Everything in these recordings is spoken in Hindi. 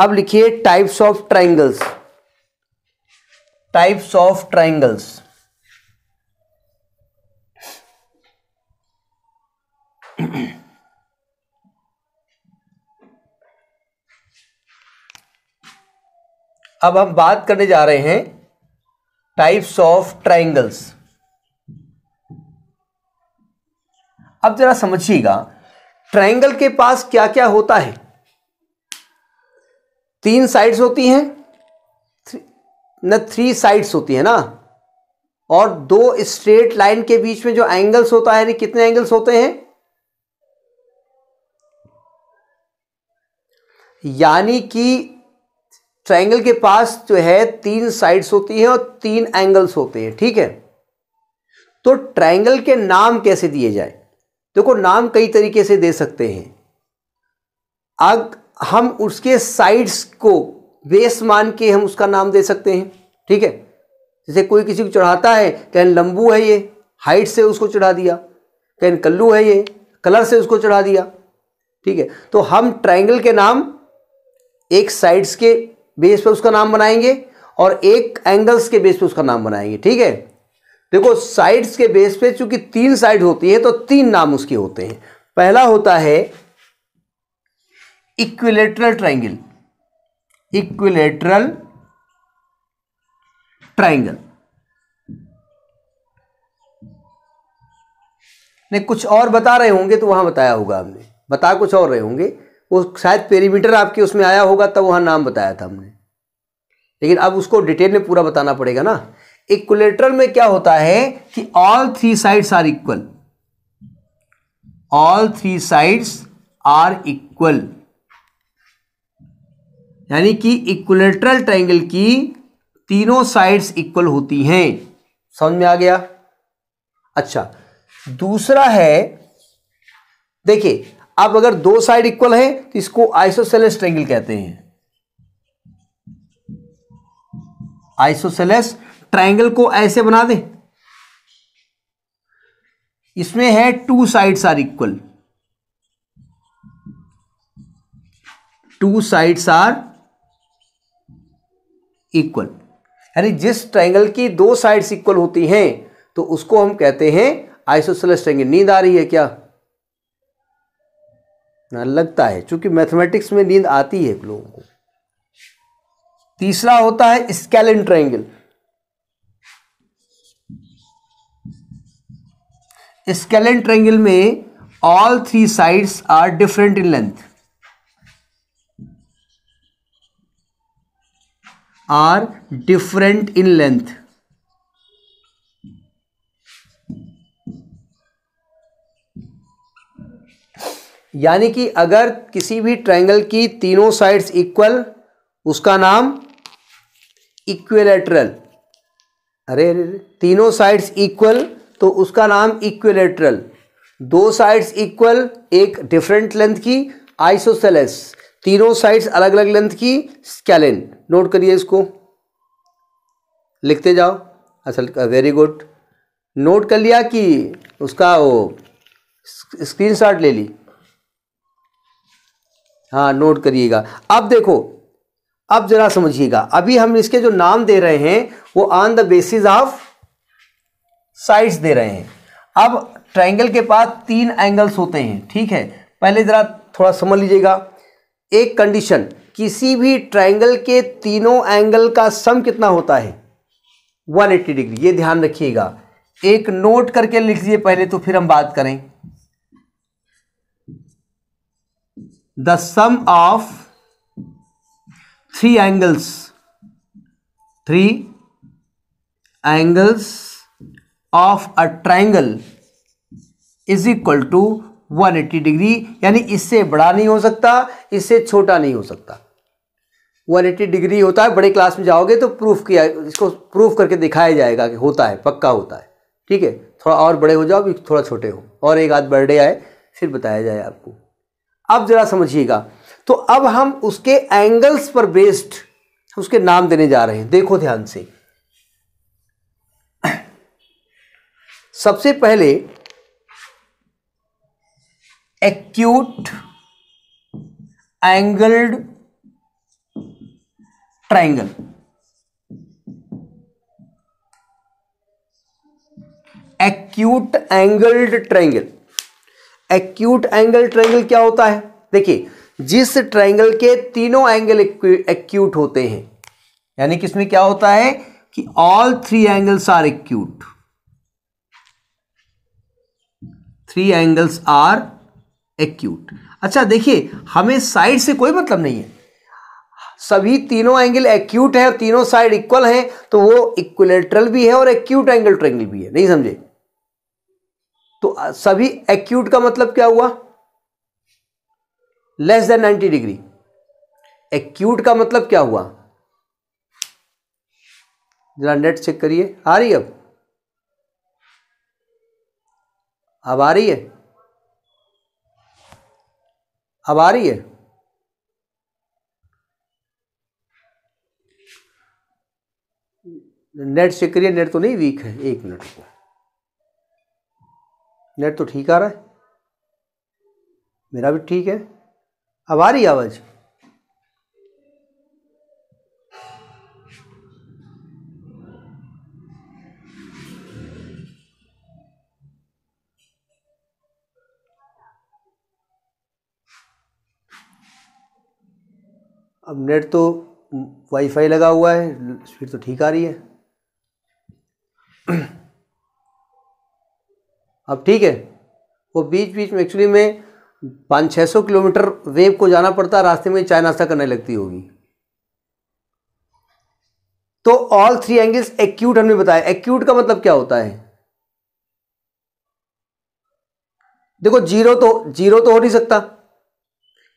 अब लिखिए types of triangles types of triangles अब हम बात करने जा रहे हैं टाइप्स ऑफ ट्राइंगल्स अब जरा समझिएगा ट्राइंगल के पास क्या क्या होता है तीन साइड्स होती हैं न थ्री साइड्स होती है ना और दो स्ट्रेट लाइन के बीच में जो एंगल्स होता है कितने एंगल्स होते हैं यानी कि ट्रायंगल के पास जो है तीन साइड्स होती हैं और तीन एंगल्स होते हैं ठीक है तो ट्रायंगल के नाम कैसे दिए जाए देखो नाम कई तरीके से दे सकते हैं अग हम उसके साइड्स को बेस मान के हम उसका नाम दे सकते हैं ठीक है जैसे कोई किसी को चढ़ाता है कहन लंबू है ये हाइट से उसको चढ़ा दिया कहन कल्लू है ये कलर से उसको चढ़ा दिया ठीक है तो हम ट्राइंगल के नाम एक साइड्स के बेस पर उसका नाम बनाएंगे और एक एंगल्स के बेस पर उसका नाम बनाएंगे ठीक है देखो साइड्स के बेस पे चूंकि तीन साइड होती है तो तीन नाम उसके होते हैं पहला होता है इक्विलेटरल ट्राइंगल इक्विलेटरल ट्राइंगल ने कुछ और बता रहे होंगे तो वहां बताया होगा हमने बता कुछ और रहे होंगे वो शायद पेरीमीटर आपके उसमें आया होगा तब वहां नाम बताया था हमने लेकिन अब उसको डिटेल में पूरा बताना पड़ेगा ना इक्वलेटरल में क्या होता है कि all three sides are equal all three sides are equal यानी कि इक्वलेटरल ट्राइंगल की तीनों साइड्स इक्वल होती हैं समझ में आ गया अच्छा दूसरा है देखिए अब अगर दो साइड इक्वल है तो इसको आइसोसेलेस ट्राइंगल कहते हैं आइसोसेलेस ट्रैंगल को ऐसे बना दे इसमें है two sides are equal two sides are equal यानी जिस ट्राइंगल की दो साइड्स इक्वल होती हैं तो उसको हम कहते हैं आइसोसेलेस ट्राइंगल नींद आ रही है क्या ना लगता है क्योंकि मैथमेटिक्स में नींद आती है लोगों को तीसरा होता है स्केलन ट्राइंगल स्केलन ट्राइंगल में all three sides are different in length are different in length यानी कि अगर किसी भी ट्रायंगल की तीनों साइड्स इक्वल उसका नाम इक्वेलेटरल अरे अरे तीनों साइड्स इक्वल तो उसका नाम इक्वेलेटरल दो साइड्स इक्वल एक डिफरेंट लेंथ की आइसोसेलेस तीनों साइड्स अलग अलग लेंथ की स्केलिन नोट करिए इसको लिखते जाओ असल वेरी गुड नोट कर लिया कि उसका वो शॉट ले ली हाँ नोट करिएगा अब देखो अब जरा समझिएगा अभी हम इसके जो नाम दे रहे हैं वो on the basis of sides दे रहे हैं अब ट्रायंगल के पास तीन एंगल्स होते हैं ठीक है पहले जरा थोड़ा समझ लीजिएगा एक कंडीशन किसी भी ट्रायंगल के तीनों एंगल का सम कितना होता है 180 डिग्री ये ध्यान रखिएगा एक नोट करके लिख लीजिए पहले तो फिर हम बात करें the sum of three angles three angles of a triangle is equal to 180 degree यानी इससे बड़ा नहीं हो सकता इससे छोटा नहीं हो सकता 180 डिग्री होता है बड़े क्लास में जाओगे तो प्रूफ किया इसको प्रूफ करके दिखाया जाएगा कि होता है पक्का होता है ठीक है थोड़ा और बड़े हो जाओ थोड़ा छोटे हो और एक आध बर्थडे आए फिर बताया जाए आपको अब ज़रा समझिएगा तो अब हम उसके एंगल्स पर बेस्ड उसके नाम देने जा रहे हैं देखो ध्यान से सबसे पहले acute angled triangle acute angled triangle acute angle triangle क्या होता है देखिए जिस ट्राइंगल के तीनों एंगल एक्यूट होते हैं यानी कि इसमें क्या होता है कि all three angles are acute three angles are acute अच्छा देखिए हमें साइड से कोई मतलब नहीं है सभी तीनों एंगल एक्यूट है और तीनों साइड इक्वल हैं तो वो इक्वलेटरल भी है और एक्यूट एंगल ट्रेंगल भी है नहीं समझे तो सभी एक्यूट का मतलब क्या हुआ लेस देन 90 डिग्री एक्यूट का मतलब क्या हुआ जरा नेट चेक करिए आ रही अब अब आ रही है अब आ रही है नेट सक्रिय नेट तो नहीं वीक है एक मिनट को नेट तो ठीक आ रहा है मेरा भी ठीक है अब आ रही आवाज़ अब नेट तो वाईफाई लगा हुआ है स्पीड तो ठीक आ रही है अब ठीक है वो बीच बीच में एक्चुअली में पाँच छः सौ किलोमीटर वेव को जाना पड़ता है रास्ते में चाय नाश्ता करने लगती होगी तो ऑल थ्री एंगल्स एक्यूट हमने बताया एक्यूट का मतलब क्या होता है देखो जीरो तो जीरो तो हो नहीं सकता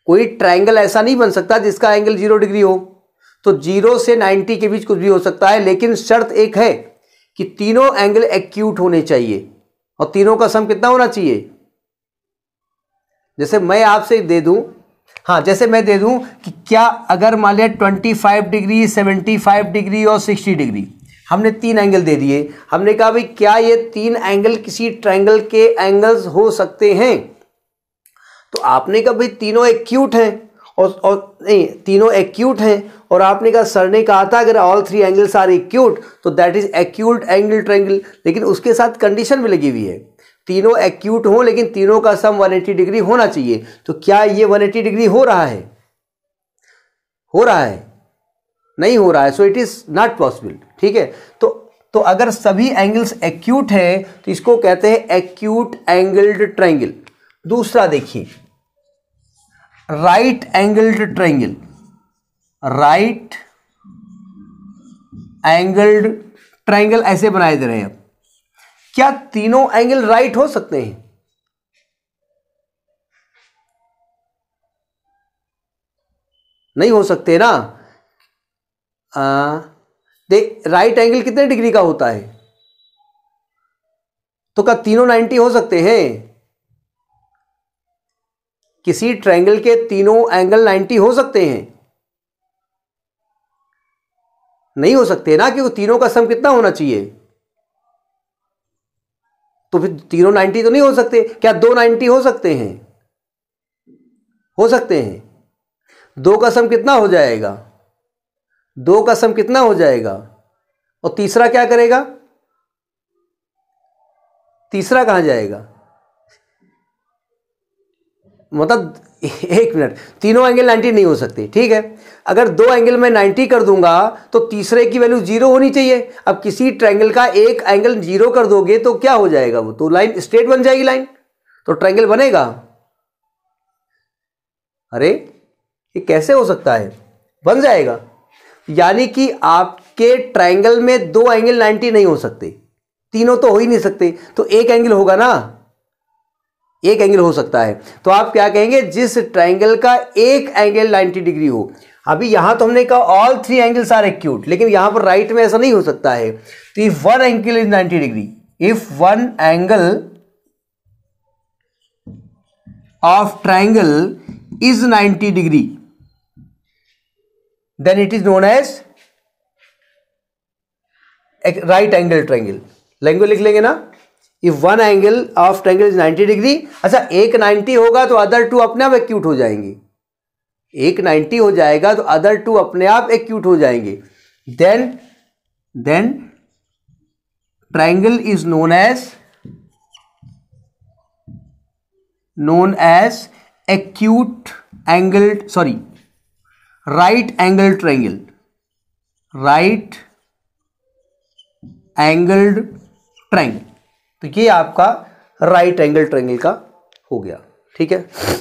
कोई ट्राइंगल ऐसा नहीं बन सकता जिसका एंगल जीरो डिग्री हो तो जीरो से नाइन्टी के बीच कुछ भी हो सकता है लेकिन शर्त एक है कि तीनों एंगल एक्यूट होने चाहिए और तीनों का सम कितना होना चाहिए जैसे मैं आपसे दे दूं हाँ जैसे मैं दे दूं कि क्या अगर मान लिया twenty five degree seventy five degree और सिक्सटी डिग्री हमने तीन एंगल दे दिए हमने कहा भाई क्या ये तीन एंगल किसी ट्रायंगल के एंगल्स हो सकते हैं तो आपने कहा भाई तीनों एक्यूट हैं और और नहीं तीनों एक्यूट हैं और आपने कहा सर ने कहा था अगर all three angles are acute तो that is acute angle triangle लेकिन उसके साथ कंडीशन भी लगी हुई है तीनों एक्यूट हो लेकिन तीनों का सम 180 डिग्री होना चाहिए तो क्या ये 180 डिग्री हो रहा है हो रहा है नहीं हो रहा है so it is not possible ठीक है तो तो अगर सभी एंगल्स एक्यूट हैं तो इसको कहते हैं एक्यूट एंगल्ड ट्रायंगल दूसरा देखिए right angled triangle right angled triangle ऐसे बनाए दे रहे हैं क्या तीनों एंगल राइट हो सकते हैं नहीं हो सकते ना आ, दे राइट एंगल कितने डिग्री का होता है तो क्या तीनों 90 हो सकते हैं किसी ट्रायंगल के तीनों एंगल 90 हो सकते हैं नहीं हो सकते ना कि वो तीनों का सम कितना होना चाहिए तो फिर तीनों 90 तो नहीं हो सकते क्या दो 90 हो सकते हैं हो सकते हैं दो का सम कितना हो जाएगा दो का सम कितना हो जाएगा और तीसरा क्या करेगा तीसरा कहां जाएगा मतलब एक मिनट तीनों एंगल 90 नहीं हो सकते ठीक है अगर दो एंगल मैं 90 कर दूंगा तो तीसरे की वैल्यू जीरो होनी चाहिए अब किसी ट्रायंगल का एक एंगल जीरो कर दोगे तो क्या हो जाएगा वो तो लाइन स्ट्रेट बन जाएगी लाइन तो ट्रायंगल बनेगा अरे ये कैसे हो सकता है बन जाएगा यानी कि आपके ट्रैंगल में दो एंगल नाइन्टी नहीं हो सकते तीनों तो हो ही नहीं सकते तो एक एंगल होगा ना एक एंगल हो सकता है तो आप क्या कहेंगे जिस ट्राइंगल का एक एंगल 90 डिग्री हो अभी यहां तो हमने कहा all three angles are acute लेकिन यहां पर राइट में ऐसा नहीं हो सकता है तो if one angle is 90 degree if one angle of triangle is 90 degree then it is known as right angle triangle language लिख लेंगे ना if one angle of triangle is 90 degree अच्छा एक 90 होगा तो अदर टू अपने आप एक्यूट हो जाएंगे एक 90 हो जाएगा तो अदर टू अपने आप एक्यूट हो जाएंगे then then triangle is known as known as acute angle sorry right angle triangle right angled triangle तो ये आपका राइट एंगल ट्रेंगल का हो गया ठीक है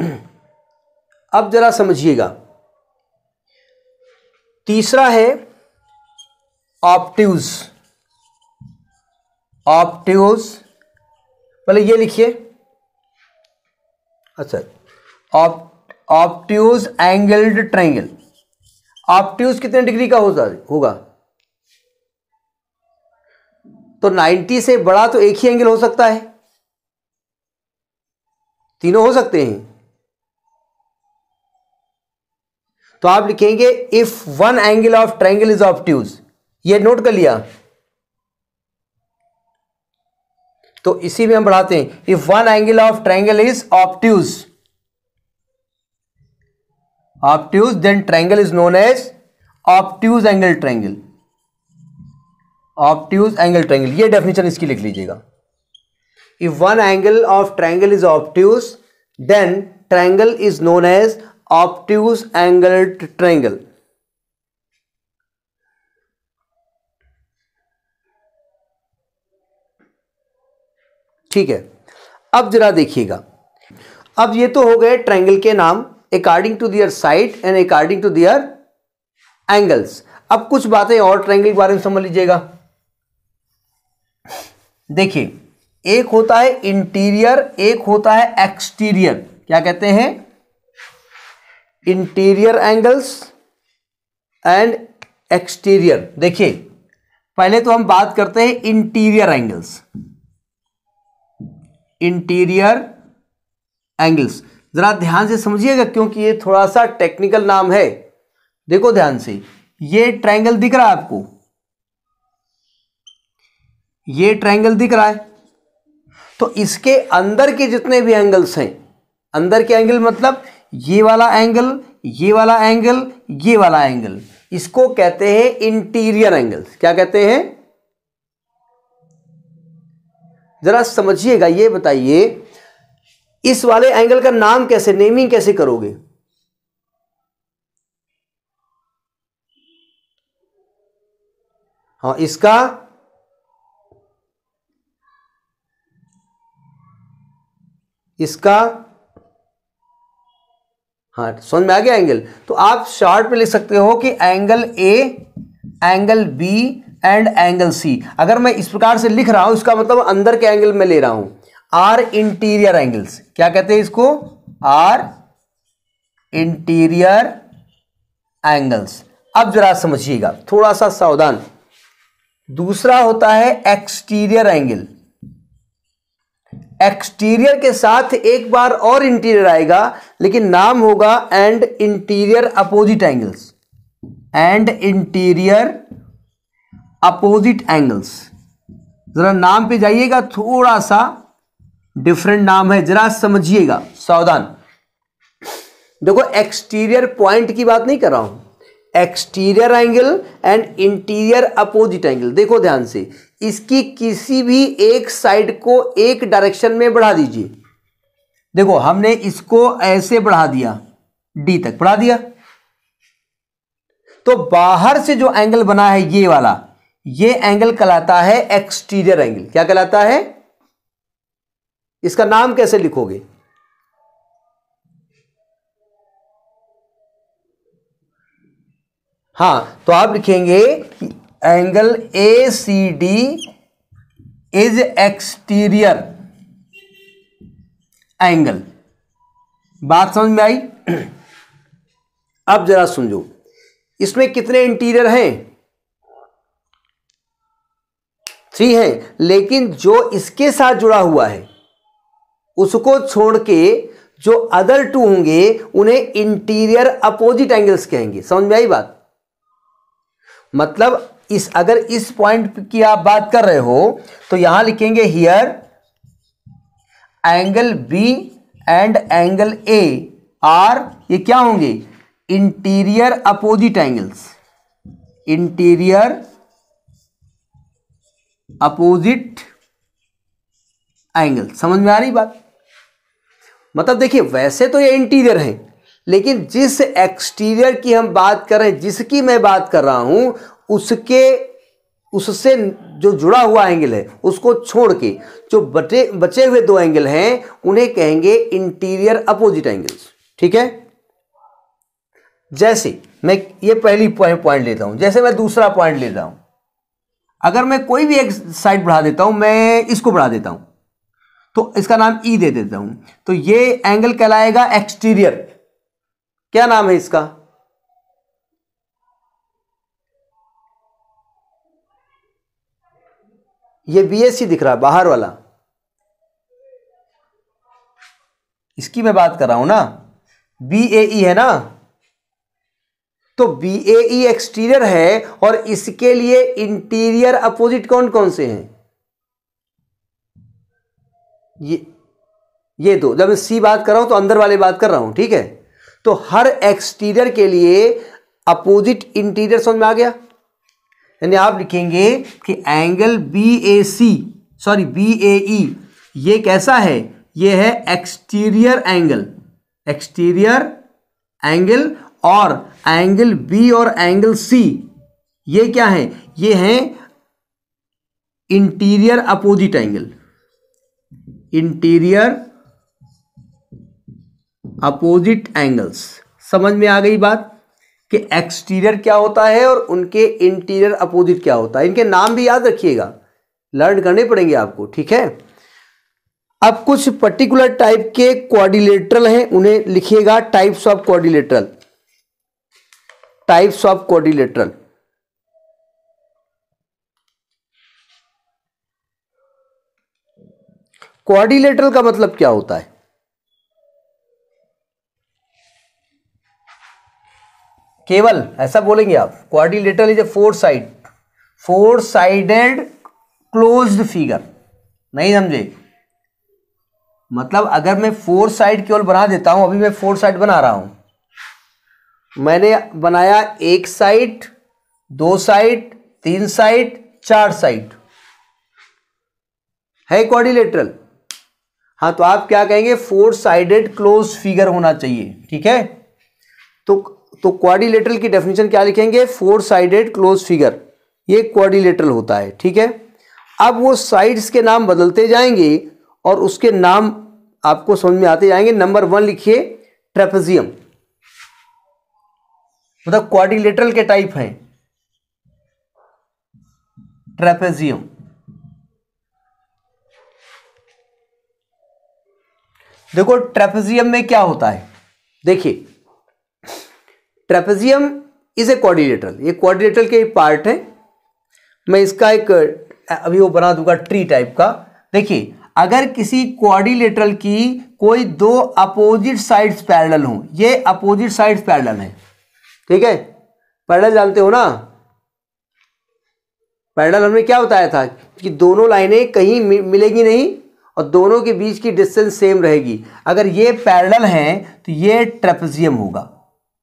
अब जरा समझिएगा तीसरा है ऑप्टिव्स ऑप्टिव्स पहले ये लिखिए अच्छा ऑप्टिव्स एंगल्ड ट्रायंगल ट्यूज कितने डिग्री का होता होगा तो 90 से बड़ा तो एक ही एंगल हो सकता है तीनों हो सकते हैं तो आप लिखेंगे if one angle of triangle is obtuse ये नोट कर लिया तो इसी में हम बढ़ाते हैं if one angle of triangle is obtuse obtuse then triangle is known as obtuse angle triangle obtuse angle triangle ये डेफिनेशन इसकी लिख लीजिएगा if one angle of triangle is obtuse then triangle is known as obtuse angle triangle ठीक है अब जरा देखिएगा अब ये तो हो गए ट्रायंगल के नाम according to their side and according to their angles अब कुछ बातें और ट्रायंगल के बारे में समझ लीजिएगा देखिए एक होता है इंटीरियर एक होता है एक्सटीरियर क्या कहते हैं इंटीरियर एंगल्स एंड एक्सटीरियर देखिए पहले तो हम बात करते हैं इंटीरियर एंगल्स इंटीरियर एंगल्स ज़रा ध्यान से समझिएगा क्योंकि ये थोड़ा सा टेक्निकल नाम है देखो ध्यान से ये ट्रायंगल दिख रहा है आपको ये ट्रायंगल दिख रहा है तो इसके अंदर के जितने भी एंगल्स हैं अंदर के एंगल मतलब ये वाला एंगल ये वाला एंगल ये वाला एंगल इसको कहते हैं इंटीरियर एंगल्स क्या कहते हैं जरा समझिएगा ये बताइए इस वाले एंगल का नाम कैसे नेमिंग कैसे करोगे हाँ इसका इसका हाँ समझ में आ गया एंगल तो आप शॉर्ट में लिख सकते हो कि angle A angle B and angle C अगर मैं इस प्रकार से लिख रहा हूं इसका मतलब अंदर के एंगल में ले रहा हूं आर इंटीरियर एंगल्स क्या कहते हैं इसको आर इंटीरियर एंगल्स अब जरा समझिएगा थोड़ा सा सावधान दूसरा होता है एक्सटीरियर एंगल एक्सटीरियर के साथ एक बार और इंटीरियर आएगा लेकिन नाम होगा and interior opposite angles and interior opposite angles जरा नाम पे जाइएगा थोड़ा सा डिफरेंट नाम है जरा समझिएगा सावधान देखो एक्सटीरियर पॉइंट की बात नहीं कर रहा हूं exterior angle and interior opposite angle देखो ध्यान से इसकी किसी भी एक साइड को एक डायरेक्शन में बढ़ा दीजिए देखो हमने इसको ऐसे बढ़ा दिया डी तक बढ़ा दिया तो बाहर से जो एंगल बना है ये वाला ये एंगल कहलाता है एक्सटीरियर एंगल क्या कहलाता है इसका नाम कैसे लिखोगे हां तो आप लिखेंगे angle A C D is exterior angle बात समझ में आई अब जरा समझो इसमें कितने इंटीरियर हैं थ्री हैं लेकिन जो इसके साथ जुड़ा हुआ है उसको छोड़ के जो अदर टू होंगे उन्हें इंटीरियर अपोजिट एंगल्स कहेंगे समझ में आई बात मतलब इस अगर इस पॉइंट की आप बात कर रहे हो तो यहां लिखेंगे here angle B and angle A are ये क्या होंगे interior opposite angles interior opposite angle समझ में आ रही बात मतलब देखिए वैसे तो ये इंटीरियर है लेकिन जिस एक्सटीरियर की हम बात कर रहे हैं जिसकी मैं बात कर रहा हूं उसके उससे जो जुड़ा हुआ एंगल है उसको छोड़ के जो बटे बचे हुए दो एंगल हैं उन्हें कहेंगे इंटीरियर अपोजिट एंगल्स ठीक है जैसे मैं ये पहली पॉइंट लेता हूं जैसे मैं दूसरा पॉइंट लेता हूं अगर मैं कोई भी एक साइड बढ़ा देता हूं मैं इसको बढ़ा देता हूं तो इसका नाम ई e दे देता हूं तो ये एंगल कहलाएगा एक्सटीरियर क्या नाम है इसका ये बीएससी दिख रहा है बाहर वाला इसकी मैं बात कर रहा हूं ना बी ए e है ना तो बी एक्सटीरियर e है और इसके लिए इंटीरियर अपोजिट कौन कौन से हैं ये ये दो जब मैं सी बात कर रहा हूं तो अंदर वाले बात कर रहा हूं ठीक है तो हर एक्सटीरियर के लिए अपोजिट इंटीरियर समझ में आ गया यानी आप लिखेंगे कि angle B A C sorry B A E ये कैसा है ये है एक्सटीरियर एंगल एक्सटीरियर एंगल और एंगल बी और एंगल सी ये क्या है ये है interior opposite angle interior opposite angles समझ में आ गई बात कि एक्सटीरियर क्या होता है और उनके इंटीरियर अपोजिट क्या होता है इनके नाम भी याद रखिएगा लर्न करने पड़ेंगे आपको ठीक है अब कुछ पर्टिकुलर टाइप के क्वारिलेटरल हैं उन्हें लिखिएगा types of quadrilateral types of quadrilateral quadrilateral का मतलब क्या होता है केवल ऐसा बोलेंगे आप quadrilateral is a four side four sided closed figure नहीं समझे मतलब अगर मैं फोर साइड केवल बना देता हूं अभी मैं फोर साइड बना रहा हूं मैंने बनाया एक साइड दो साइड तीन साइड चार साइड है क्वारिलेटरल हाँ तो आप क्या कहेंगे फोर साइडेड क्लोज फिगर होना चाहिए ठीक है तो तो क्वारिलेटरल की डेफिनेशन क्या लिखेंगे फोर साइडेड क्लोज फिगर ये क्वारिलेटरल होता है ठीक है अब वो साइड्स के नाम बदलते जाएंगे और उसके नाम आपको समझ में आते जाएंगे नंबर वन लिखिए ट्रेपेजियम मतलब क्वारिलेटरल के टाइप हैं ट्रेपेजियम देखो ट्रेपेजियम में क्या होता है देखिए ट्रेपेजियम इज ए क्वाड्रिलेटरल ये क्वाड्रिलेटरल के पार्ट है मैं इसका एक अभी वो बना दूंगा ट्री टाइप का देखिए अगर किसी क्वाड्रिलेटरल की कोई दो अपोजिट साइड्स पैरेलल हो ये अपोजिट साइड्स पैरेलल है ठीक है पैरेलल जानते हो ना पैरेलल हमने क्या बताया था कि दोनों लाइनें कहीं मिलेगी नहीं और दोनों के बीच की डिस्टेंस सेम रहेगी अगर ये पैरेलल हैं तो ये ट्रेपेजियम होगा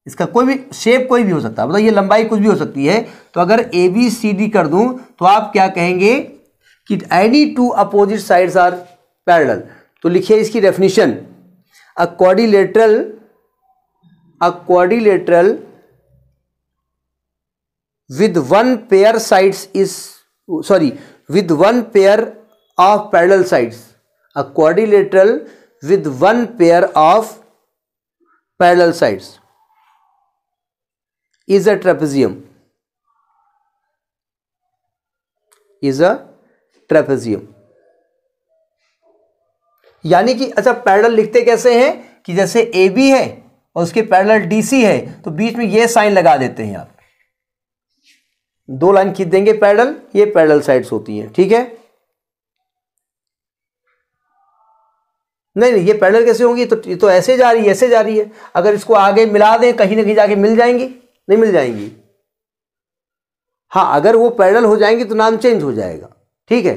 इसका कोई भी शेप कोई भी हो सकता है मतलब ये लंबाई कुछ भी हो सकती है तो अगर ए बी सी डी कर दूं तो आप क्या कहेंगे कि any two opposite sides are parallel तो लिखिए इसकी definition a quadrilateral a quadrilateral with one pair sides is sorry with one pair of parallel sides a quadrilateral with one pair of parallel sides is a trapezium is a trapezium यानी कि अच्छा पैरेलल लिखते कैसे हैं कि जैसे ए बी है और उसके पैरेलल डीसी है तो बीच में ये साइन लगा देते हैं आप दो लाइन खींच देंगे पैरेलल ये पैरेलल साइड्स होती हैं ठीक है नहीं नहीं ये पैरेलल कैसे होंगी तो तो ऐसे जा रही है ऐसे जा रही है अगर इसको आगे मिला दें कहीं ना कहीं जाके मिल जाएंगी नहीं मिल जाएंगी हाँ अगर वो पैरेलल हो जाएंगी तो नाम चेंज हो जाएगा ठीक है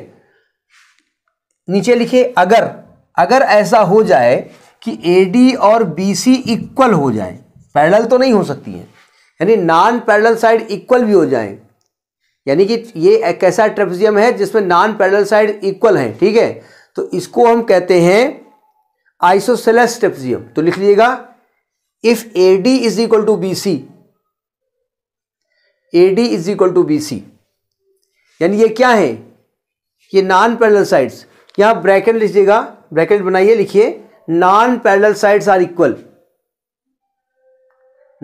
नीचे लिखिए अगर अगर ऐसा हो जाए कि ए डी और बी सी इक्वल हो जाए पैरेलल तो नहीं हो सकती है यानी नॉन पैरेलल साइड इक्वल भी हो जाए यानी कि ये एक ऐसा ट्रेपजियम है जिसमें नॉन पैरेलल साइड इक्वल है ठीक है तो इसको हम कहते हैं आइसोसेलस स्टेप्सियम तो लिख लीजिएगा if A D is equal to B C A D is equal to B C यानी ये क्या है ये नॉन पैरल साइड्स यहां ब्रैकेट लीजिएगा ब्रैकेट बनाइए लिखिए non parallel sides are equal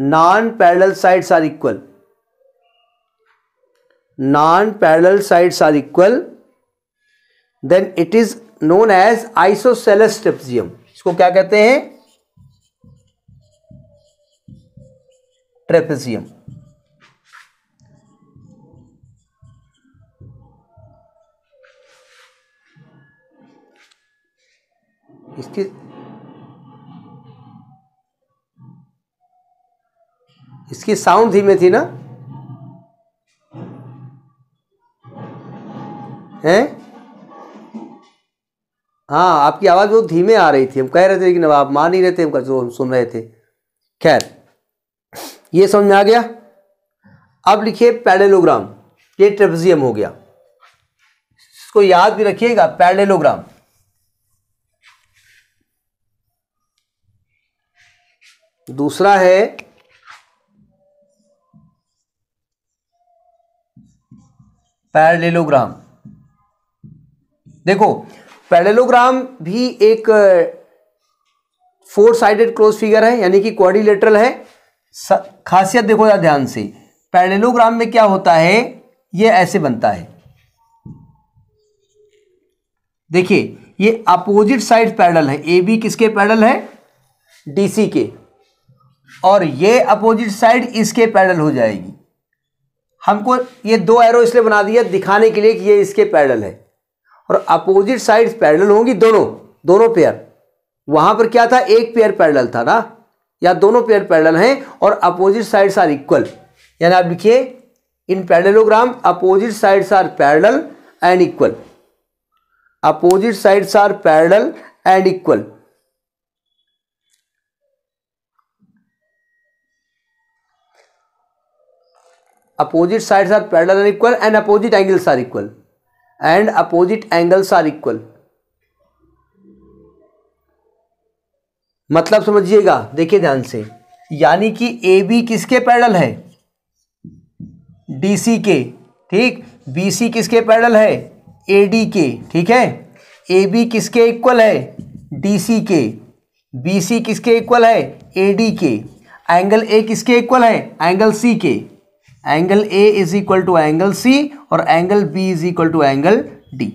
non parallel sides are equal non parallel sides are equal then it is known as isosceles trapezium इसको क्या कहते हैं ट्रेपेजियम इसके इसकी साउंड धीमे थी ना हैं हाँ आपकी आवाज़ बहुत धीमे आ रही थी हम कह रहे थे लेकिन अब आप मान ही रहे थे हम जो हम सुन रहे थे खैर ये समझ में आ गया अब लिखिए पैडेलोग्राम ये ट्रेपजियम हो गया इसको याद भी रखिएगा पैडेलोग्राम दूसरा है पैरेलोग्राम देखो पैरेलोग्राम भी एक फोर साइडेड क्लोज फिगर है यानी कि क्वारिलेटरल है खासियत देखो यार ध्यान से पैरेलोग्राम में क्या होता है ये ऐसे बनता है देखिए ये अपोजिट साइड पैडल है ए बी किसके पैडल है डीसी के और ये अपोजिट साइड इसके पैडल हो जाएगी हमको ये दो एरो इसलिए बना दिया दिखाने के लिए कि ये इसके पैडल है और अपोजिट साइड पैरेलल होंगी दोनों दोनों पेयर वहां पर क्या था एक पेयर पैरेलल था ना या दोनों पेयर पैरेलल हैं और अपोजिट साइड्स आर इक्वल यानी आप लिखिए in parallelogram opposite sides are parallel and equal opposite sides are parallel and equal opposite sides are parallel and equal and opposite angles are equal and opposite angles are equal मतलब समझिएगा देखिए ध्यान से यानी कि ए बी किसके पैडल है डी सी के ठीक बी सी किसके पैडल है ए डी के ठीक है ए बी किसके इक्वल है डी सी के बी सी किसके इक्वल है ए डी के एंगल ए किसके इक्वल है एंगल सी के angle A is equal to angle C और angle B is equal to angle D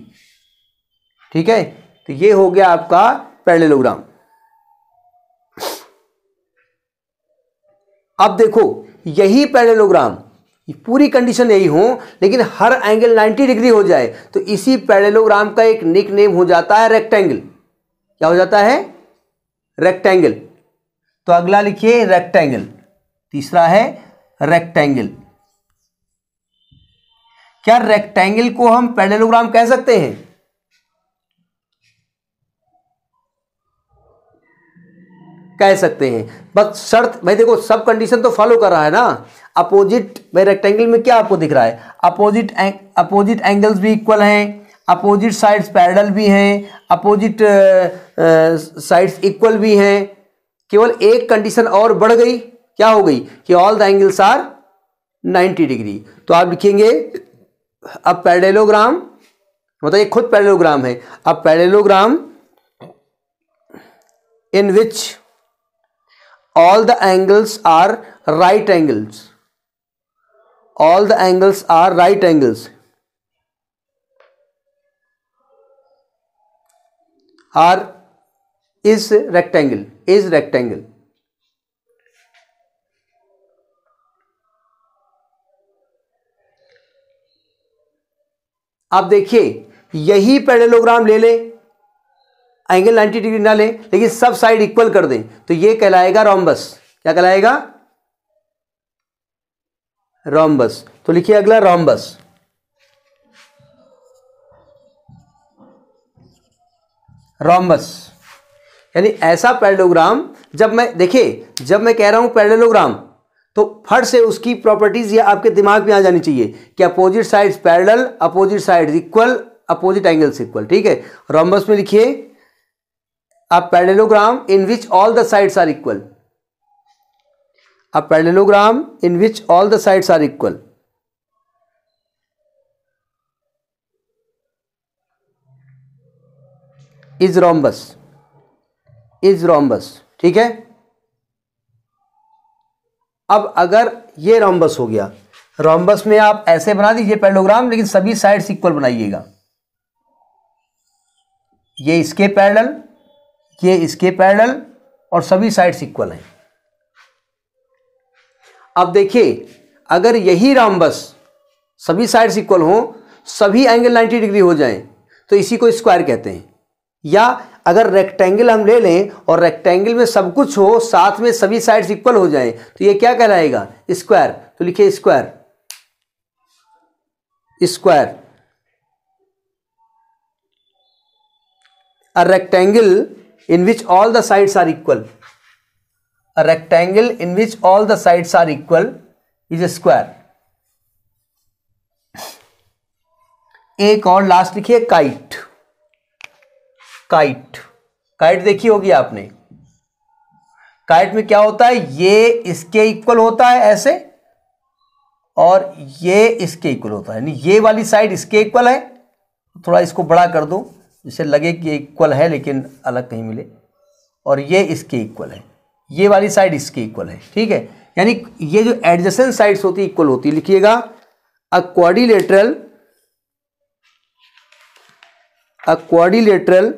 ठीक है तो ये हो गया आपका पैरेललोग्राम अब देखो यही पैरेललोग्राम पूरी कंडीशन यही हो लेकिन हर एंगल 90 डिग्री हो जाए तो इसी पैरेललोग्राम का एक निक नेम हो जाता है रेक्टेंगल क्या हो जाता है रेक्टेंगल तो अगला लिखिए रेक्टेंगल तीसरा है रेक्टेंगल क्या रेक्टेंगल को हम पेडेलोग्राम कह सकते हैं कह सकते हैं बस शर्त भाई देखो सब कंडीशन तो फॉलो कर रहा है ना अपोजिट भाई रेक्टेंगल में क्या आपको दिख रहा है अपोजिट अपोजिट एंगल्स भी इक्वल हैं अपोजिट साइड्स पैरेलल भी हैं अपोजिट साइड्स इक्वल भी हैं केवल एक कंडीशन और बढ़ गई क्या हो गई कि all the angles are 90 degree तो आप लिखेंगे अब पैरेलोग्राम मतलब ये खुद पैरेलोग्राम है अब parallelogram in which all the angles are right angles all the angles are right angles are is rectangle is rectangle आप देखिए यही पैरेलोग्राम ले लें एंगल 90 डिग्री ना लें लेकिन सब साइड इक्वल कर दें तो ये कहलाएगा रॉम्बस क्या कहलाएगा रोमबस तो लिखिए अगला रॉम्बस रोम्बस यानी ऐसा पैरेलोग्राम जब मैं देखिए जब मैं कह रहा हूं पैरेलोग्राम तो फट से उसकी प्रॉपर्टीज ये आपके दिमाग में आ जानी चाहिए कि opposite side parallel opposite side equal opposite angles equal ठीक है रोमबस में लिखिए आप parallelogram in which all the sides are equal a parallelogram in which all the sides are equal is rhombus is rhombus ठीक है अब अगर ये रॉम्बस हो गया रॉम्बस में आप ऐसे बना दीजिए पैरलोग्राम लेकिन सभी साइड्स इक्वल बनाइएगा ये इसके पैरल ये इसके पैरल और सभी साइड्स इक्वल हैं अब देखिए अगर यही रामबस सभी साइड्स इक्वल हो सभी एंगल 90 डिग्री हो जाएं तो इसी को स्क्वायर कहते हैं या अगर रेक्टेंगल हम ले लें और रेक्टेंगल में सब कुछ हो साथ में सभी साइड्स इक्वल हो जाएं तो ये क्या कहलाएगा स्क्वायर तो लिखिए square square a rectangle in which all the sides are equal a rectangle in which all the sides are equal is a एक और लास्ट लिखिए काइट काइट काइट देखी होगी आपने काइट में क्या होता है ये इसके इक्वल होता है ऐसे और ये इसके इक्वल होता है ये वाली साइड इसके इक्वल है थोड़ा इसको बड़ा कर दो जिससे लगे कि इक्वल है लेकिन अलग कहीं मिले और ये इसके इक्वल है ये वाली साइड इसके इक्वल है ठीक है यानी ये जो एडजसेंट साइड्स होती है इक्वल होती है लिखिएगा अक्वाडिलेटरल अक्वाडिलेटरल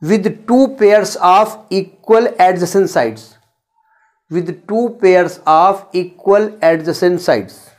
with two pairs of equal adjacent sides with two pairs of equal adjacent sides